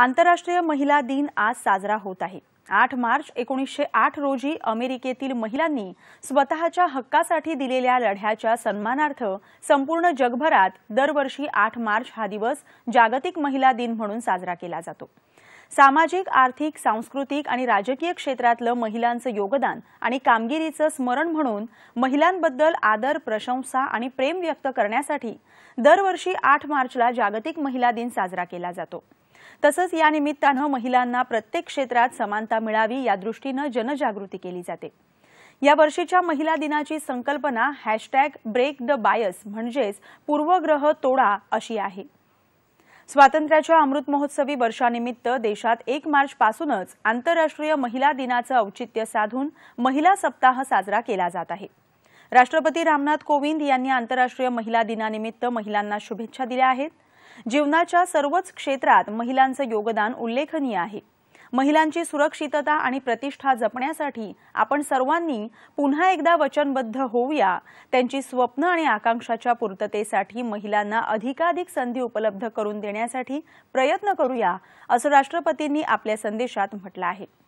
आंतरराष्ट्रीय महिला दिन आज साजरा होत आहे आठ मार्च एकोणीसशे आठ रोजी अमेरिकेतील महिलांनी स्वतःच्या हक्कासाठी दिलेल्या लढ्याच्या सन्मानार्थ संपूर्ण जगभरात दरवर्षी आठ मार्च हा दिवस जागतिक महिला दिन म्हणून साजरा केला जातो सामाजिक आर्थिक सांस्कृतिक आणि राजकीय क्षेत्रातलं महिलांचं योगदान आणि कामगिरीचं स्मरण म्हणून महिलांबद्दल आदर प्रशंसा आणि प्रेम व्यक्त करण्यासाठी दरवर्षी आठ मार्चला जागतिक महिला दिन साजरा केला जातो तसंच या निमित्तानं महिलांना प्रत्येक क्षेत्रात समानता मिळावी मिळावी दृष्टीनं जनजागृती केली जाते या वर्षीच्या महिला दिनाची संकल्पना हॅशटॅग ब्रेक द बायस म्हणजेच पूर्वग्रह तोडा अशी आहे स्वातंत्र्याच्या अमृत महोत्सवी वर्षानिमित्त देशात एक मार्च पासूनच आंतरराष्ट्रीय महिला दिनाचं औचित्य साधून महिला सप्ताह साजरा केला जात आहे राष्ट्रपती रामनाथ कोविंद यांनी आंतरराष्ट्रीय महिला दिनानिमित्त महिलांना शुभेच्छा दिल्या आहेत जीवनाच्या सर्वच क्षेत्रात महिलांचं योगदान उल्लेखनीय आहे महिलांची सुरक्षितता आणि प्रतिष्ठा जपण्यासाठी आपण सर्वांनी पुन्हा एकदा वचनबद्ध होऊया त्यांची स्वप्न आणि आकांक्षाच्या पूर्ततेसाठी महिलांना अधिकाधिक संधी उपलब्ध करून देण्यासाठी प्रयत्न करूया असं राष्ट्रपतींनी आपल्या संदेशात म्हटलं आहे